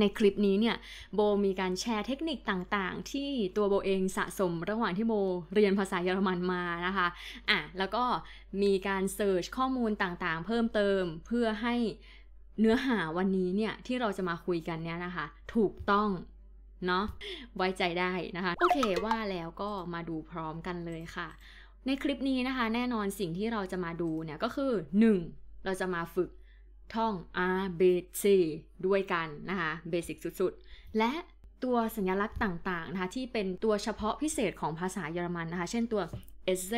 ในคลิปนี้เนี่ยโบมีการแชร์เทคนิคต่างๆ ที่ตัวโบเองสะสมระหว่างที่โบเรียนภาษาเยอรมันมานะคะอ่ะแล้วก็มีการเสิร์ชข้อมูลต่างๆ เพิ่มเติมเพื่อให้เนื้อหาวันนี้เนี่ยที่เราจะมาคุยกันเนี่ยนะคะถูกต้องเนาะไว้ใจได้นะคะโอเคว่าแล้วก็มาดูพร้อมกันเลยค่ะ ในคลิปนี้นะคะ แน่นอนสิ่งที่เราจะมาดูเนี่ยก็คือ 1. เราจะมาฝึกท่อง R B C ด้วยกัน นะคะเบสิกสุดๆ และตัวสัญลักษณ์ต่าง ๆ นะคะ ที่เป็นตัวเฉพาะพิเศษของภาษาเยอรมันนะคะ เช่นตัว S Z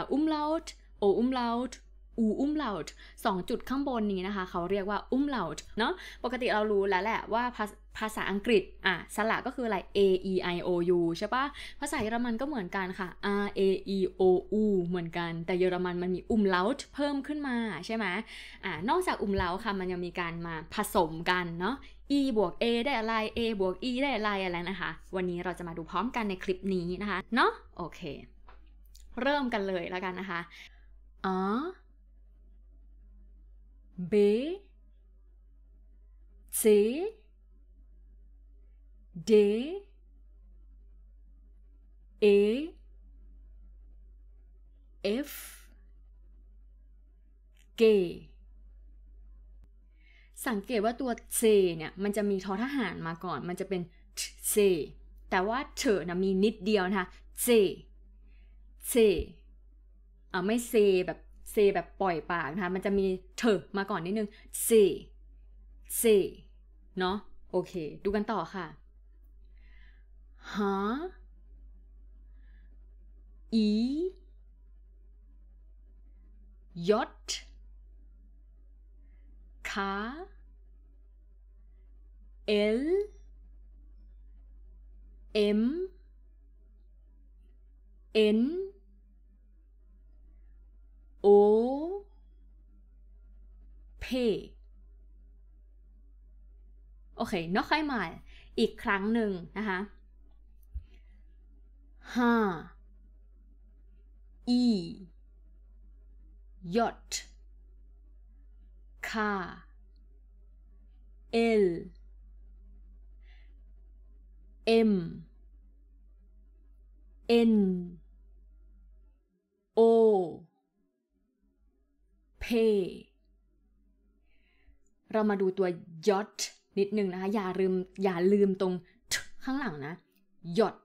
R Umlaut O Umlaut อูอุ้มเหล่าสองจุดข้างบนนี้นะคะ เขาเรียกว่าอุ้มเหล่าเนาะปกติเรารู้แล้วแหละว่าภาษาอังกฤษ อ่ะ สระก็คืออะไร a e i o u ใช่ปะภาษาเยอรมันก็เหมือนกันค่ะ r a e o u เหมือนกัน แต่เยอรมันมันมีอุมเลาเพิ่มขึ้นมาใช่ไหมอ่านอกจากอุมเลาค่ะ มันยังมีการมาผสมกันเนาะ e บวก a ได้อะไร a บวก e ได้อะไรอะไรนะคะ วันนี้เราจะมาดูพร้อมกันในคลิปนี้นะคะ เนาะ โอเค เริ่มกันเลยแล้วกันนะคะ อ๋อ b c d a f k สังเกตว่าตัว j เนี่ย มันจะมีทอทหารมาก่อนมันจะเป็น j แต่ว่าเถอนะมีนิดเดียวนะคะ j j อ่าไม่เซแบบเซแบบปล่อยปากนะคะ มันจะมีเถอมาก่อนนิดนึงเซเซเนาะโอเค ดูกันต่อค่ะ h าอียดขาเอลมเอ็น โอ เพ โอเค นอกไข่มาอีกครั้งหนึ่งนะคะห้าอี ยอดคาเอล เอ็ม เอ็น โอ เพ เรามาดูตัวยอด นิดนึงนะคะอย่าลืม อย่าลืมตรงข้างหลังนะ ยอด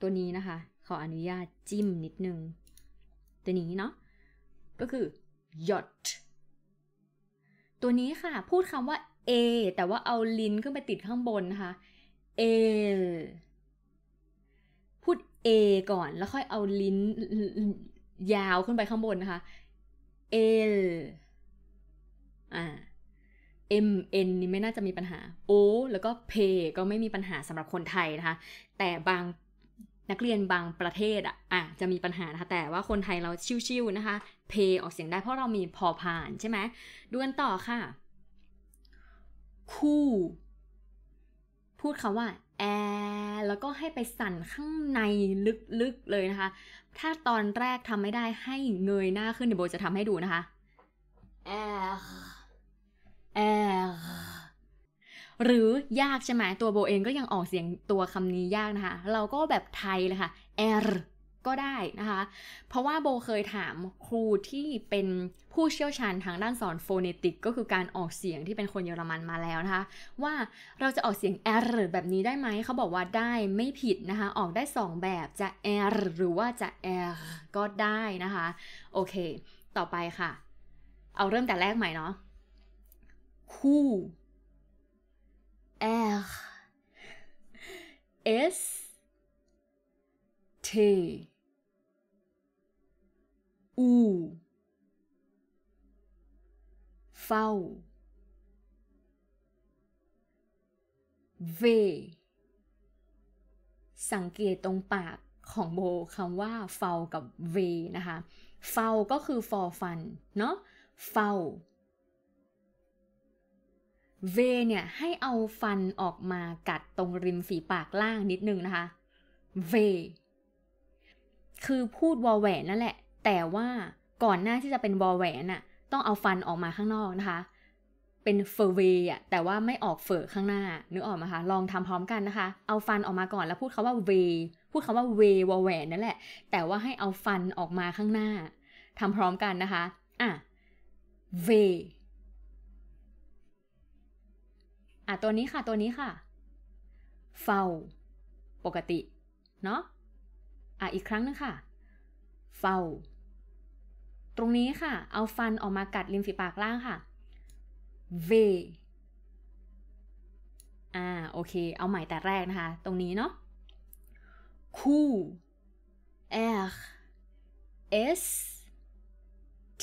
ตัวนี้นะคะ ขออนุญาตจิ้มนิดนึง ตัวนี้เนาะ ก็คือ y ยด t ตัวนี้ค่ะ พูดคำว่า a แต่ว่าเอาลิ้นขึ้นไปติดข้างบนนะคะ a พูด a ก่อน แล้วค่อยเอาลิ้นยาวขึ้นไปข้างบนนะคะ l อ่า M N นี่ไม่น่าจะมีปัญหา O แล้วก็ P ก็ไม่มีปัญหาสำหรับคนไทยนะคะ แต่บางนักเรียนบางประเทศอ่ะอะจะมีปัญหานะคะ แต่ว่าคนไทยเราชิวๆนะคะ เพออกเสียงได้เพราะเรามีพอผ่านใช่ไหมดูกันต่อค่ะ คู่พูดคำว่า แอ แล้วก็ให้ไปสั่นข้างในลึกๆเลยนะคะ ถ้าตอนแรกทำไม่ได้ให้เงยหน้าขึ้น เดี๋ยวโบจะทำให้ดูนะคะ แอแอหรือยากใช่ไหมตัวโบเองก็ยังออกเสียงตัวคำนี้ยากนะคะ เราก็แบบไทยเลยค่ะ r ก็ได้นะคะ เพราะว่าโบเคยถามครูที่เป็นผู้เชี่ยวชาญทางด้านสอนโฟเนติกก็คือการออกเสียงที่เป็นคนเยอรมันมาแล้วนะคะว่าเราจะออกเสียง r แบบนี้ได้ไหมเขาบอกว่าได้ไม่ผิดนะคะ ออกได้2แบบจะ r หรือว่าจะ r ก็ได้นะคะ โอเค ต่อไปค่ะ เอาเริ่มแต่แรกใหม่เนาะคู่ R S T U V V สังเกตตรงปากของโบคำว่าเฝากับ V นะคะเฝาก็คือ for fun เนาะเฝาเวเนี่ย ให้เอาฟันออกมากัดตรงริมฝีปากล่างนิดนึงนะคะเวคือพูดวอแหวนนั่นแหละ แต่ว่าก่อนหน้าที่จะเป็นวอแหวนน่ะ ต้องเอาฟันออกมาข้างนอกนะคะ เป็นเฟอร์เวอ่ะแต่ว่าไม่ออกเฟอร์ข้างหน้านึกออกไหมคะลองทำพร้อมกันนะคะ เอาฟันออกมาก่อนแล้วพูดคาว่าเวพูดคาว่าเววอแหวนนั่นแหละแต่ว่าให้เอาฟันออกมาข้างหน้า ทำพร้อมกันนะคะ อ่ะเวอ่ะ ตัวนี้ค่ะตัวนี้ค่ะ เฝ้าปกติ เนาะอ่ะอีกครั้งนึงค่ะ เฝ้าตรงนี้ค่ะ เอาฟันออกมากัดริมฝีปากล่างค่ะ V อ่า โอเค เอาใหม่แต่แรกนะคะ ตรงนี้เนาะคู่ R S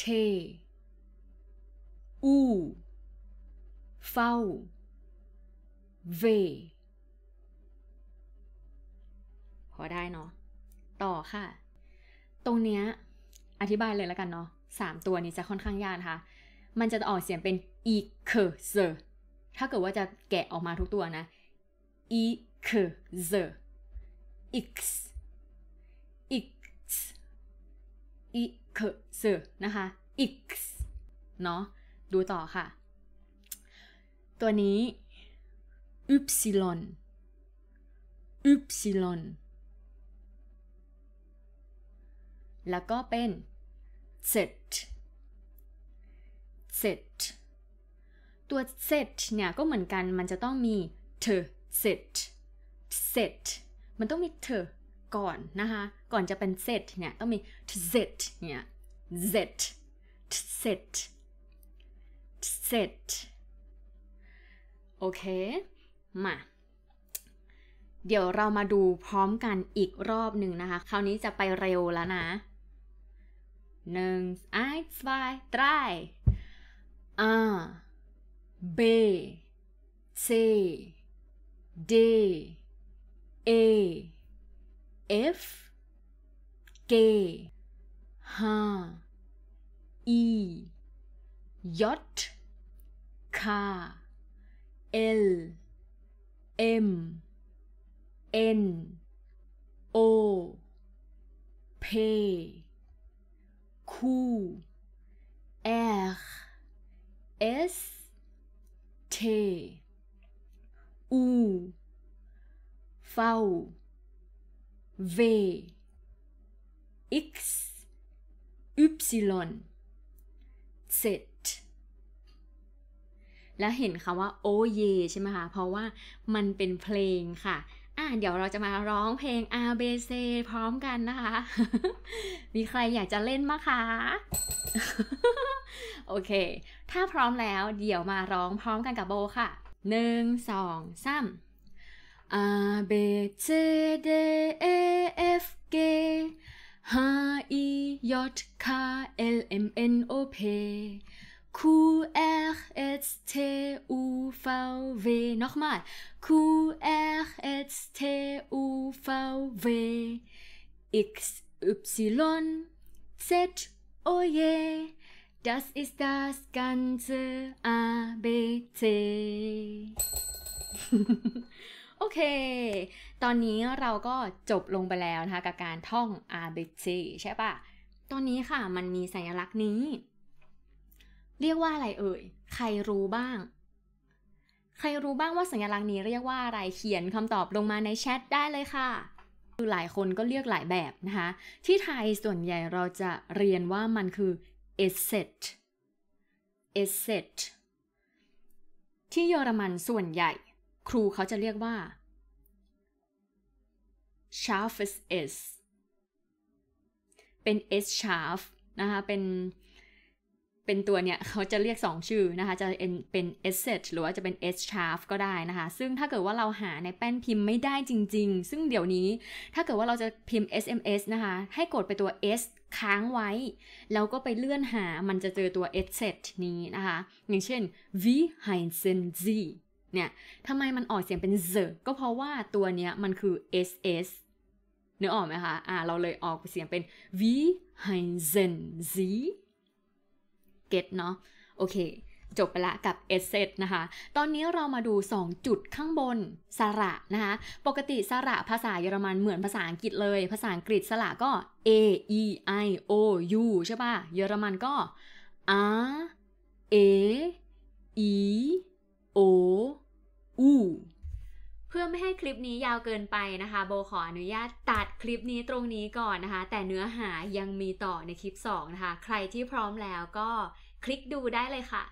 T U เฝ้า v พอได้เนาะต่อค่ะ ตรงเนี้ยอธิบายเลยแล้วกันเนาะสามตัวนี้จะค่อนข้างยากค่ะ มันจะออกเสียงเป็น e k z ถ้าเกิดว่าจะแกะออกมาทุกตัวนะ e k z x x e k z นะคะ x เนาะดูต่อค่ะ ตัวนี้ y y แล้วก็เป็น Z Z ตัว Z เนี่ยก็เหมือนกัน มันจะต้องมี t Z Z มันต้องมี t ก่อนนะคะก่อนจะเป็น Z เนี่ยต้องมี t Z เนี่ย Z t Z Z โอเคมา เดี๋ยวเรามาดูพร้อมกันอีกรอบหนึ่งนะคะคราวนี้จะไปเร็วแล้วนะหนึ่งไอ้สบายตรอ่าบีซีดเอเอฟเกห้าอียอทคาเอล M N O P Q R S T U V V X Y Z แล้วเห็นคำว่า โอเยใช่ไหมคะ เพราะว่ามันเป็นเพลงค่ะอ่ะ เดี๋ยวเราจะมาร้องเพลง R B C พร้อมกันนะคะ มีใครอยากจะเล่นมะคะ โอเค ถ้าพร้อมแล้วเดี๋ยวมาร้องพร้อมกันกับโบค่ะหนึ่งสองสาม A B C D E F G H I J K L M N O P Q R S T U V W. Nochmal. Q R S T U V W. X Y Z Oje. Das ist das ganze ABC. โอเค ตอนนี้เราก็จบลงไปแล้วนะคะกับการท่อง ABC ใช่ปะตอนนี้ค่ะมันมีสัญลักษณ์นี้เรียกว่าอะไรเอ่ย ใครรู้บ้าง ใครรู้บ้างว่าสัญลักษณ์นี้เรียกว่าอะไร เขียนคำตอบลงมาในแชทได้เลยค่ะ คือหลายคนก็เรียกหลายแบบนะคะ ที่ไทยส่วนใหญ่เราจะเรียนว่ามันคือ asset asset ที่เยอรมันส่วนใหญ่ ครูเขาจะเรียกว่า s h a r f s is เป็น s s h a r f นะคะ เป็นเป็นตัวเนี่ย เขาจะเรียก 2 ชื่อนะคะ จะเป็น S set หรือว่าจะเป็น S sharp ก็ได้นะคะ ซึ่งถ้าเกิดว่าเราหาในแป้นพิมพ์ไม่ได้จริงๆ ซึ่งเดี๋ยวนี้ถ้าเกิดว่าเราจะพิมพ์ SMS นะคะ ให้กดไปตัว S ค้างไว้ แล้วก็ไปเลื่อนหามันจะเจอตัว S set นี้นะคะ อย่างเช่น V h e i n z e n Z เนี่ยทำไมมันออกเสียงเป็น Z ก็เพราะว่าตัวเนี้ยมันคือ SS เนื้อออกไหมคะอ่าเราเลยออกเสียงเป็น V h e i n z e n Z ก็ตเนาะโอเค จบไปละกับเอเซ t นะคะ ตอนนี้เรามาดู 2 จุดข้างบนสระนะคะปกติสระภาษาเยอรมันเหมือนภาษาอังกฤษเลย ภาษาอังกฤษสระก็ a e i o u ใช่ปะ่ะ เยอรมันก็ a e i o u พื่อไม่ให้คลิปนี้ยาวเกินไปนะคะ โบขออนุญาตตัดคลิปนี้ตรงนี้ก่อนนะคะ แต่เนื้อหายังมีต่อในคลิป 2 นะคะ ใครที่พร้อมแล้วก็คลิกดูได้เลยค่ะ